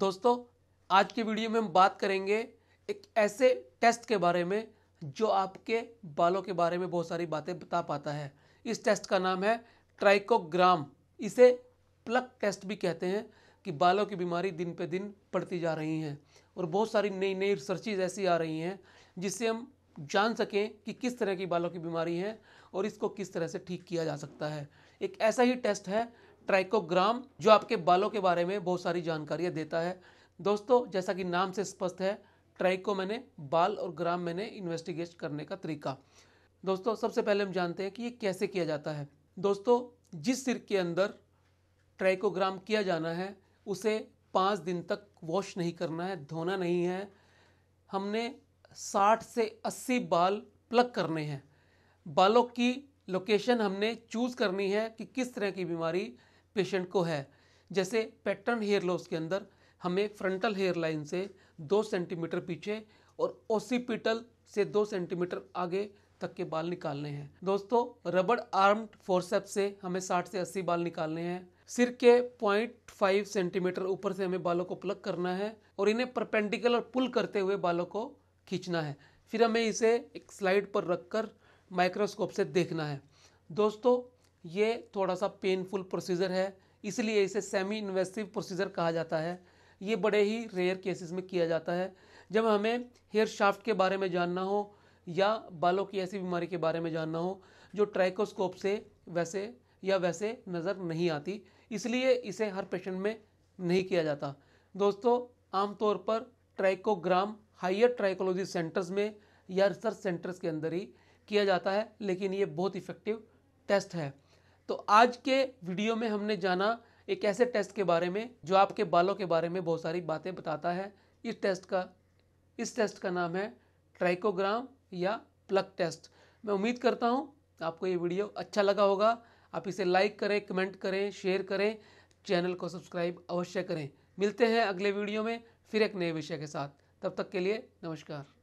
दोस्तों आज के वीडियो में हम बात करेंगे एक ऐसे टेस्ट के बारे में जो आपके बालों के बारे में बहुत सारी बातें बता पाता है इस टेस्ट का नाम है ट्राइकोग्राम इसे प्लक टेस्ट भी कहते हैं कि बालों की बीमारी दिन पे दिन बढ़ती जा रही हैं और बहुत सारी नई नई रिसर्चेज ऐसी आ रही हैं जिससे हम जान सकें कि किस तरह की बालों की बीमारी है और इसको किस तरह से ठीक किया जा सकता है एक ऐसा ही टेस्ट है ट्राइकोग्राम जो आपके बालों के बारे में बहुत सारी जानकारियाँ देता है दोस्तों जैसा कि नाम से स्पष्ट है ट्राइको मैंने बाल और ग्राम मैंने इन्वेस्टिगेट करने का तरीका दोस्तों सबसे पहले हम जानते हैं कि ये कैसे किया जाता है दोस्तों जिस सिर के अंदर ट्राइकोग्राम किया जाना है उसे पाँच दिन तक वॉश नहीं करना है धोना नहीं है हमने साठ से अस्सी बाल प्लग करने हैं बालों की लोकेशन हमने चूज़ करनी है कि किस तरह की बीमारी पेशेंट को है जैसे पैटर्न हेयर लॉस के अंदर हमें फ्रंटल हेयर लाइन से दो सेंटीमीटर पीछे और ओसीपिटल से दो सेंटीमीटर आगे तक के बाल निकालने हैं दोस्तों रबड़ आर्म्ड फोरसेप से हमें 60 से 80 बाल निकालने हैं सिर के 0.5 सेंटीमीटर ऊपर से हमें बालों को प्लग करना है और इन्हें परपेंडिकुलर पुल करते हुए बालों को खींचना है फिर हमें इसे एक स्लाइड पर रखकर माइक्रोस्कोप से देखना है दोस्तों ये थोड़ा सा पेनफुल प्रोसीजर है इसलिए इसे सेमी इन्वेस्टिव प्रोसीजर कहा जाता है ये बड़े ही रेयर केसेस में किया जाता है जब हमें हेयर शाफ्ट के बारे में जानना हो या बालों की ऐसी बीमारी के बारे में जानना हो जो ट्राइकोस्कोप से वैसे या वैसे नज़र नहीं आती इसलिए इसे हर पेशेंट में नहीं किया जाता दोस्तों आमतौर पर ट्राइकोग्राम हायर ट्राइकोलॉजी सेंटर्स में या रिसर्च सेंटर्स के अंदर ही किया जाता है लेकिन ये बहुत इफ़ेक्टिव टेस्ट है तो आज के वीडियो में हमने जाना एक ऐसे टेस्ट के बारे में जो आपके बालों के बारे में बहुत सारी बातें बताता है इस टेस्ट का इस टेस्ट का नाम है ट्राइकोग्राम या प्लग टेस्ट मैं उम्मीद करता हूँ आपको ये वीडियो अच्छा लगा होगा आप इसे लाइक करें कमेंट करें शेयर करें चैनल को सब्सक्राइब अवश्य करें मिलते हैं अगले वीडियो में फिर एक नए विषय के साथ तब तक के लिए नमस्कार